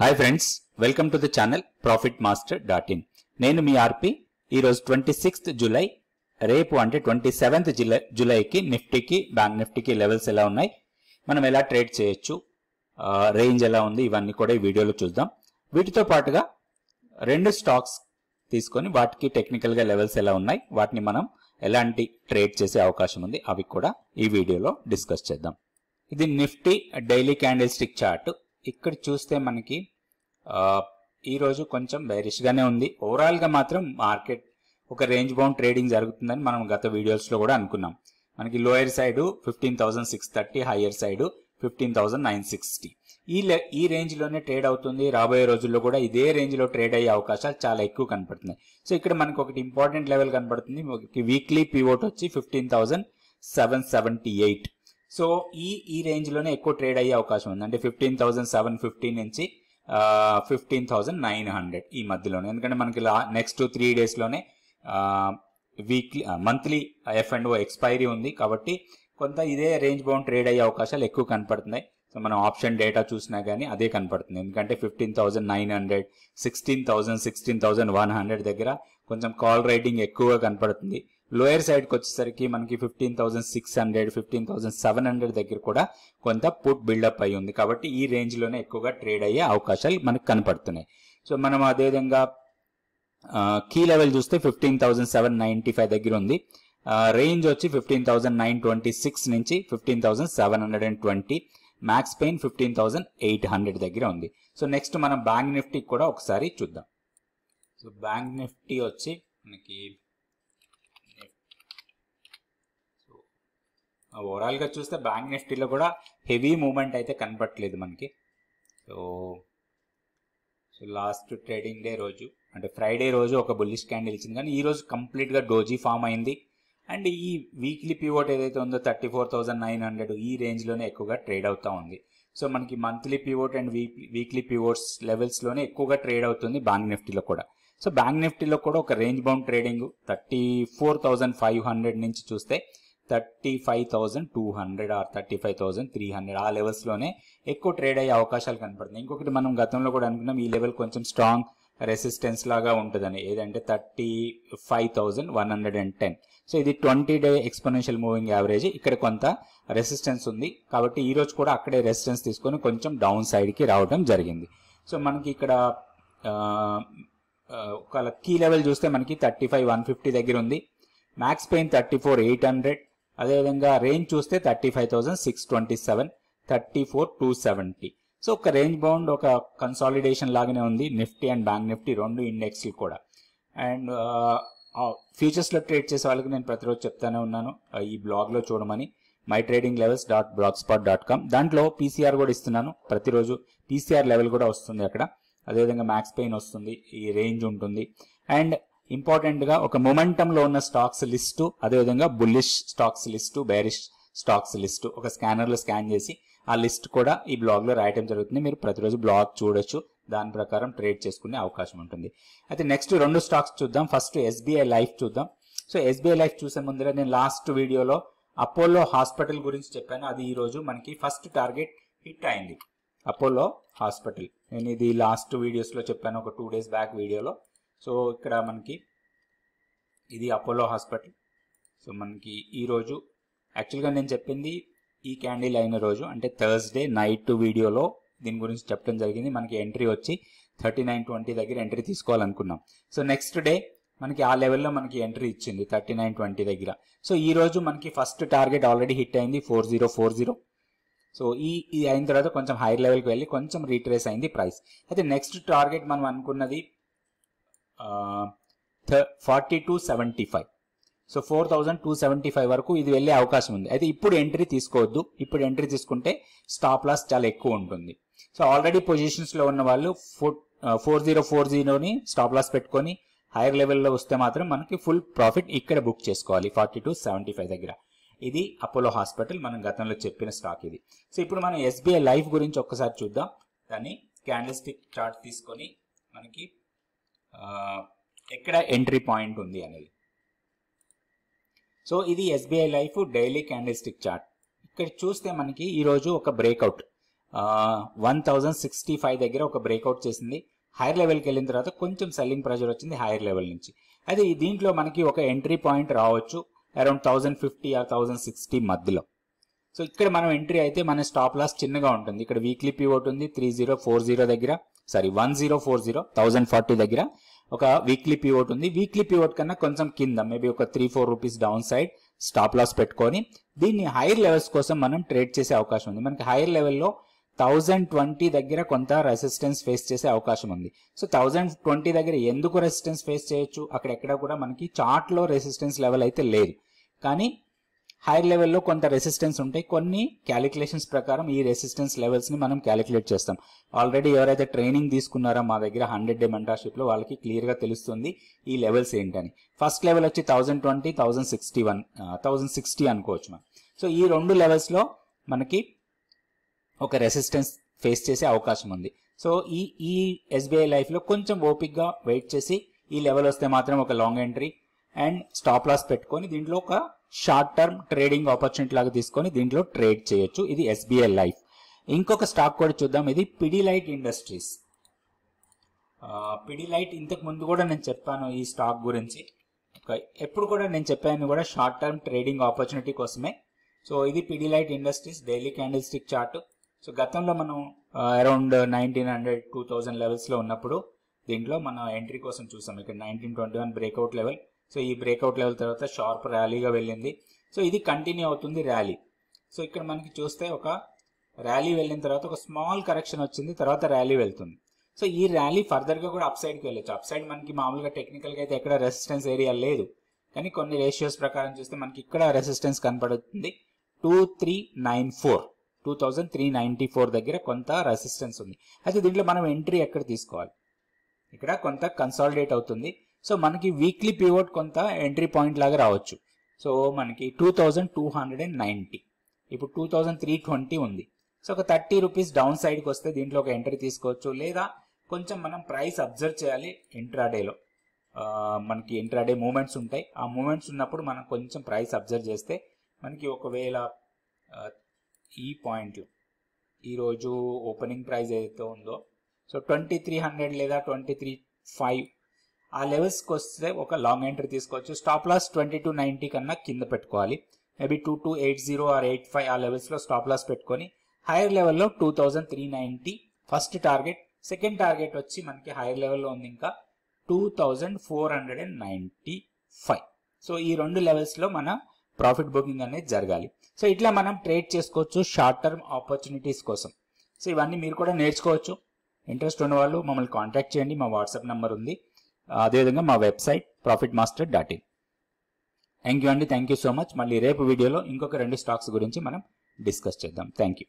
hi friends welcome to the channel profit master dot in నేను మీ RP ఈరోజు twenty sixth July రేపు అంటే ట్వంటీ సెవెంత్ జులై జులైకి నిఫ్టీకి బ్యాంక్ నిఫ్టీకి లెవెల్స్ ఎలా ఉన్నాయి మనం ఎలా ట్రేడ్ చేయొచ్చు రేంజ్ ఎలా ఉంది ఇవన్నీ కూడా ఈ వీడియోలో చూద్దాం వీటితో పాటుగా రెండు స్టాక్స్ తీసుకొని వాటికి టెక్నికల్గా లెవెల్స్ ఎలా ఉన్నాయి వాటిని మనం ఎలాంటి ట్రేడ్ చేసే అవకాశం ఉంది అవి కూడా ఈ వీడియోలో డిస్కస్ చేద్దాం ఇది Nifty daily candle stick chart ఇక్కడ చూస్తే మనకి ఈరోజు కొంచెం బైరిష్గానే ఉంది ఓవరాల్గా మాత్రం మార్కెట్ ఒక రేంజ్ బౌండ్ ట్రేడింగ్ జరుగుతుందని మనం గత వీడియోస్లో కూడా అనుకున్నాం మనకి lower side fifteen thousand six thirty higher side fifteen thousand nine sixty ఈ ఈ రేంజ్లోనే ట్రేడ్ అవుతుంది రాబోయే రోజుల్లో కూడా ఇదే రేంజ్లో ట్రేడ్ అయ్యే అవకాశాలు చాలా ఎక్కువ కనపడుతున్నాయి సో ఇక్కడ మనకు ఒకటి ఇంపార్టెంట్ లెవెల్ కనపడుతుంది వీక్లీ పివోట్ వచ్చి fifteen seven seventy eight so ఈ ఈ రేంజ్లోనే ఎక్కువ ట్రేడ్ అయ్యే అవకాశం ఉంది అంటే ఫిఫ్టీన్ థౌసండ్ సెవెన్ ఫిఫ్టీన్ నుంచి ఫిఫ్టీన్ థౌసండ్ నైన్ హండ్రెడ్ ఈ మధ్యలోనే ఎందుకంటే మనకి నెక్స్ట్ త్రీ డేస్లోనే weekly monthly F and O expiry ఉంది కాబట్టి కొంత ఇదే రేంజ్ బౌండ్ ట్రేడ్ అయ్యే అవకాశాలు ఎక్కువ కనపడుతున్నాయి సో మనం ఆప్షన్ డేటా చూసినా కానీ అదే కనపడుతుంది ఎందుకంటే fifteen thousand nine hundred sixteen thousand sixteen thousand one hundred దగ్గర కొంచెం కాల్ రైటింగ్ ఎక్కువగా కనపడుతుంది లోయర్ సైడ్కి వచ్చేసరికి మనకి fifteen thousand six hundred fifteen thousand seven hundred దగ్గర కూడా కొంత పుట్ బిల్డప్ అయి ఉంది కాబట్టి ఈ రేంజ్లోనే ఎక్కువగా ట్రేడ్ అయ్యే అవకాశాలు మనకు కనపడుతున్నాయి సో మనం అదేవిధంగా కీ లెవెల్ చూస్తే ఫిఫ్టీన్ థౌసండ్ సెవెన్ ఫైవ్ దగ్గర ఉంది రేంజ్ వచ్చి fifteen thousand nine twenty six నుంచి fifteen thousand seven hundred and twenty max pain fifteen thousand eight hundred దగ్గర ఉంది సో నెక్స్ట్ మనం బ్యాంక్ నిఫ్టీ కూడా ఒకసారి చూద్దాం సో బ్యాంక్ నిఫ్టీ వచ్చి మనకి ఓవరాల్గా చూస్తే బ్యాంక్ నిఫ్టీలో కూడా హెవీ మూమెంట్ అయితే కనపట్లేదు మనకి so so last trading day రోజు అంటే ఫ్రైడే రోజు ఒక బుల్లిష్ క్యాండిల్ ఇచ్చింది కానీ ఈ రోజు కంప్లీట్గా డోజీ ఫామ్ అయింది అండ్ ఈ వీక్లీ పివోట్ ఏదైతే ఉందో thirty four thousand nine hundred ఈ రేంజ్లోనే ఎక్కువగా ట్రేడ్ అవుతా ఉంది సో మనకి monthly pivot and weekly weekly pivots లెవెల్స్లోనే ఎక్కువగా ట్రేడ్ అవుతుంది బ్యాంక్ నిఫ్టీలో కూడా సో బ్యాంక్ నిఫ్టీలో కూడా ఒక range bound trading thirty four thousand five hundred నుంచి చూస్తే thirty five thousand two hundred or thirty five thousand three hundred ఆ లెవెల్స్లోనే ఎక్కువ ట్రేడ్ అయ్యే అవకాశాలు కనపడుతుంది ఇంకొకటి మనం గతంలో కూడా అనుకున్నాం ఈ లెవెల్ కొంచెం స్ట్రాంగ్ రెసిస్టెన్స్ లాగా ఉంటుందని ఏదంటే thirty five thousand one hundred and ten so ఇది twenty day exponential moving average ఇక్కడ కొంత రెసిస్టెన్స్ ఉంది కాబట్టి ఈ రోజు కూడా అక్కడే రెసిస్టెన్స్ తీసుకొని కొంచెం డౌన్ సైడ్కి రావడం జరిగింది సో మనకి ఇక్కడ ఒక కీ లెవెల్ చూస్తే మనకి థర్టీ ఫైవ్ వన్ ఫిఫ్టీ దగ్గర ఉంది max pain thirty four eight hundred అదేవిధంగా రేంజ్ చూస్తే thirty five thousand six twenty seven thirty four two seventy so ఒక రేంజ్ బౌండ్ ఒక కన్సాలిడేషన్ లాగానే ఉంది నిఫ్టీ అండ్ బ్యాంక్ నిఫ్టీ రెండు ఇండెక్స్లు కూడా అండ్ ఫ్యూచర్స్లో ట్రేడ్ చేసే వాళ్ళకి నేను ప్రతిరోజు చెప్తానే ఉన్నాను ఈ బ్లాగ్లో చూడమని my trading levels dot blogspot dot com దాంట్లో పీసీఆర్ కూడా ఇస్తున్నాను ప్రతిరోజు పీసీఆర్ లెవెల్ కూడా వస్తుంది అక్కడ అదేవిధంగా మ్యాక్స్ పెయిన్ వస్తుంది ఈ రేంజ్ ఉంటుంది అండ్ ఇంపార్టెంట్ గా ఒక లో ఉన్న స్టాక్స్ లిస్టు అదేవిధంగా bullish stocks list bearish stocks list ఒక స్కానర్లో స్కాన్ చేసి ఆ లిస్ట్ కూడా ఈ బ్లాగ్లో రాయటం జరుగుతుంది మీరు ప్రతిరోజు బ్లాగ్ చూడొచ్చు దాని ప్రకారం ట్రేడ్ చేసుకునే అవకాశం ఉంటుంది అయితే నెక్స్ట్ రెండు స్టాక్స్ చూద్దాం ఫస్ట్ ఎస్బీఐ లైఫ్ చూద్దాం సో ఎస్బీఐ లైఫ్ చూసే ముందర నేను లాస్ట్ వీడియోలో అపోలో హాస్పిటల్ గురించి చెప్పాను అది ఈ రోజు మనకి ఫస్ట్ టార్గెట్ హిట్ అయింది అపోలో హాస్పిటల్ నేను ఇది లాస్ట్ వీడియోస్లో చెప్పాను ఒక టూ డేస్ బ్యాక్ వీడియోలో సో ఇక్కడ మనకి ఇది అపోలో హాస్పిటల్ సో మనకి ఈరోజు యాక్చువల్గా నేను చెప్పింది ఈ క్యాండిల్ అయిన రోజు అంటే థర్స్డే నైట్ వీడియోలో దీని గురించి చెప్పడం జరిగింది మనకి ఎంట్రీ వచ్చి థర్టీ నైన్ ట్వంటీ దగ్గర ఎంట్రీ తీసుకోవాలనుకున్నాం సో నెక్స్ట్ డే మనకి ఆ లెవెల్లో మనకి ఎంట్రీ ఇచ్చింది థర్టీ నైన్ ట్వంటీ దగ్గర సో ఈ రోజు మనకి ఫస్ట్ టార్గెట్ ఆల్రెడీ హిట్ అయింది four zero four zero so ఈ ఇది అయిన తర్వాత కొంచెం హైయర్ లెవెల్కి వెళ్ళి కొంచెం రీట్రేస్ అయింది ప్రైస్ అయితే నెక్స్ట్ టార్గెట్ మనం అనుకున్నది forty two seventy five so four thousand two seventy five వరకు ఇది వెళ్ళే అవకాశం ఉంది అయితే ఇప్పుడు ఎంట్రీ తీసుకోవద్దు ఇప్పుడు ఎంట్రీ తీసుకుంటే స్టాప్ లాస్ చాలా ఎక్కువ ఉంటుంది సో ఆల్రెడీ పొజిషన్స్లో ఉన్న వాళ్ళు ఫోర్ ఫోర్ జీరో ఫోర్ జీరోని స్టాప్ లాస్ పెట్టుకొని హైయర్ లెవెల్లో వస్తే మాత్రం మనకి ఫుల్ ప్రాఫిట్ ఇక్కడ బుక్ చేసుకోవాలి ఫార్టీ టు సెవెంటీ ఫైవ్ దగ్గర ఇది అపోలో హాస్పిటల్ మనం గతంలో చెప్పిన స్టాక్ ఇది సో ఇప్పుడు మనం ఎస్బీఐ లైఫ్ గురించి ఒక్కసారి చూద్దాం దాన్ని క్యాండిల్ స్టిక్ చార్ట్ తీసుకొని మనకి ఎక్కడ ఎంట్రీ పాయింట్ ఉంది అనేది సో ఇది SBI life daily candle stick chart ఇక్కడ చూస్తే మనకి ఈరోజు ఒక breakout one thousand sixty five దగ్గర ఒక బ్రేక్అవుట్ చేసింది హైయర్ లెవెల్కి వెళ్ళిన తర్వాత కొంచెం సెల్లింగ్ ప్రెషర్ వచ్చింది హైయర్ లెవెల్ నుంచి అది దీంట్లో మనకి ఒక ఎంట్రీ పాయింట్ రావచ్చు around thousand fifty or thousand sixty మధ్యలో సో ఇక్కడ మనం ఎంట్రీ అయితే మన స్టాప్ లాస్ చిన్నగా ఉంటుంది ఇక్కడ వీక్లీ పీ ఒకటి ఉంది త్రీ జీరో ఫోర్ జీరో దగ్గర sorry one zero four zero thousand forty దగ్గర ఒక వీక్లీ పివోట్ ఉంది వీక్లీ పివోట్ కన్నా కొంచెం కింద మేబీ ఒక three four rupees down side stop loss పెట్టుకొని దీన్ని హైయర్ లెవెల్స్ కోసం మనం ట్రేడ్ చేసే అవకాశం ఉంది మనకి హైయర్ లెవెల్లో థౌజండ్ ట్వంటీ దగ్గర కొంత రెసిస్టెన్స్ ఫేస్ చేసే అవకాశం ఉంది సో థౌజండ్ ట్వంటీ దగ్గర ఎందుకు రెసిస్టెన్స్ ఫేస్ చేయొచ్చు అక్కడ ఎక్కడ కూడా మనకి చార్ట్లో రెసిస్టెన్స్ లెవెల్ అయితే లేదు కానీ హైర్ లెవెల్లో కొంత రెసిస్టెన్స్ ఉంటాయి కొన్ని క్యాలిక్యులేషన్స్ ప్రకారం ఈ రెసిస్టెన్స్ లెవెల్స్ని మనం క్యాలిక్యులేట్ చేస్తాం ఆల్రెడీ ఎవరైతే ట్రైనింగ్ తీసుకున్నారో మా దగ్గర హండ్రెడ్ డే మెంటర్షిప్లో వాళ్ళకి క్లియర్గా తెలుస్తుంది ఈ లెవెల్స్ ఏంటని ఫస్ట్ లెవెల్ వచ్చి thousand twenty thousand sixty one thousand sixty అనుకోవచ్చు మనం సో ఈ రెండు లెవెల్స్లో మనకి ఒక రెసిస్టెన్స్ ఫేస్ చేసే అవకాశం ఉంది సో ఈ ఈ ఎస్బీఐ లైఫ్లో కొంచెం ఓపిక్గా వెయిట్ చేసి ఈ లెవెల్ వస్తే మాత్రం ఒక long entry and stop loss పెట్టుకొని దీంట్లో ఒక షార్ట్ టర్మ్ ట్రేడింగ్ ఆపర్చునిటీ లాగా తీసుకొని దీంట్లో ట్రేడ్ చేయొచ్చు ఇది ఎస్బీఐ లైఫ్ ఇంకొక స్టాక్ కూడా చూద్దాం ఇది పిడిలైట్ ఇండస్ట్రీస్ పిడిలైట్ ఇంతకు ముందు కూడా నేను చెప్పాను ఈ స్టాక్ గురించి ఎప్పుడు కూడా నేను చెప్పాను కూడా షార్ట్ టర్మ్ ట్రేడింగ్ ఆపర్చునిటీ కోసమే సో ఇది Pidilite industries daily candle stick chart so గతంలో మనం around nineteen hundred two thousand లెవెల్స్లో ఉన్నప్పుడు దీంట్లో మనం ఎంట్రీ కోసం చూసాం ఇక్కడ nineteen twenty one breakout level so ఈ బ్రేక్అవుట్ లెవెల్ తర్వాత షార్ప్ ర్యాలీగా వెళ్ళింది సో ఇది కంటిన్యూ అవుతుంది ర్యాలీ సో ఇక్కడ మనకి చూస్తే ఒక ర్యాలీ వెళ్ళిన తర్వాత ఒక స్మాల్ కరెక్షన్ వచ్చింది తర్వాత ర్యాలీ వెళ్తుంది సో ఈ ర్యాలీ ఫర్దర్గా కూడా అప్ సైడ్కి వెళ్ళొచ్చు అప్ సైడ్ మనకి మామూలుగా టెక్నికల్గా అయితే ఎక్కడ రెసిస్టెన్స్ ఏరియా లేదు కానీ కొన్ని రేషియోస్ ప్రకారం చూస్తే మనకి ఇక్కడ రెసిస్టెన్స్ కనపడుతుంది two three nine four two thousand three ninety four దగ్గర కొంత రెసిస్టెన్స్ ఉంది అయితే దీంట్లో మనం ఎంట్రీ ఎక్కడ తీసుకోవాలి ఇక్కడ కొంత కన్సాలిడేట్ అవుతుంది సో మనకి వీక్లీ పివోట్ కొంత ఎంట్రీ పాయింట్ లాగా రావచ్చు సో మనకి two thousand two hundred and ninety ఇప్పుడు టూ థౌజండ్ త్రీ ట్వంటీ ఉంది సో ఒక థర్టీ రూపీస్ డౌన్ సైడ్కి వస్తే దీంట్లో ఒక ఎంట్రీ తీసుకోవచ్చు లేదా కొంచెం మనం ప్రైస్ అబ్జర్వ్ చేయాలి ఇంట్రాడేలో మనకి ఇంట్రాడే మూమెంట్స్ ఉంటాయి ఆ మూమెంట్స్ ఉన్నప్పుడు మనం కొంచెం ప్రైస్ అబ్జర్వ్ చేస్తే మనకి ఒకవేళ ఈ పాయింట్లో ఈరోజు ఓపెనింగ్ ప్రైస్ ఏదైతే ఉందో సో ట్వంటీ త్రీ హండ్రెడ్ లేదా ట్వంటీ త్రీ ఫైవ్ ఆ లెవెల్స్కి వస్తే ఒక లాంగ్ ఎంట్రీ తీసుకోవచ్చు stop loss twenty two ninety కన్నా కింద పెట్టుకోవాలి maybe two two eight zero or eight five ఆ లెవెల్స్లో స్టాప్ లాస్ పెట్టుకొని హైయర్ లెవెల్లో two thousand three ninety first target second target వచ్చి మనకి హైయర్ లెవెల్లో ఉంది ఇంకా two thousand four hundred and ninety five so ఈ రెండు లెవెల్స్లో మన ప్రాఫిట్ బుకింగ్ అనేది జరగాలి సో ఇట్లా మనం ట్రేడ్ చేసుకోవచ్చు షార్ట్ టర్మ్ ఆపర్చునిటీస్ కోసం సో ఇవన్నీ మీరు కూడా నేర్చుకోవచ్చు ఇంట్రెస్ట్ ఉన్నవాళ్ళు మమ్మల్ని కాంటాక్ట్ చేయండి మా వాట్సాప్ నెంబర్ ఉంది అదేవిధంగా మా website profit master dot in thank you అండి థ్యాంక్ యూ సో మచ్ మళ్ళీ రేపు వీడియోలో ఇంకొక రెండు స్టాక్స్ గురించి మనం డిస్కస్ చేద్దాం థ్యాంక్ యూ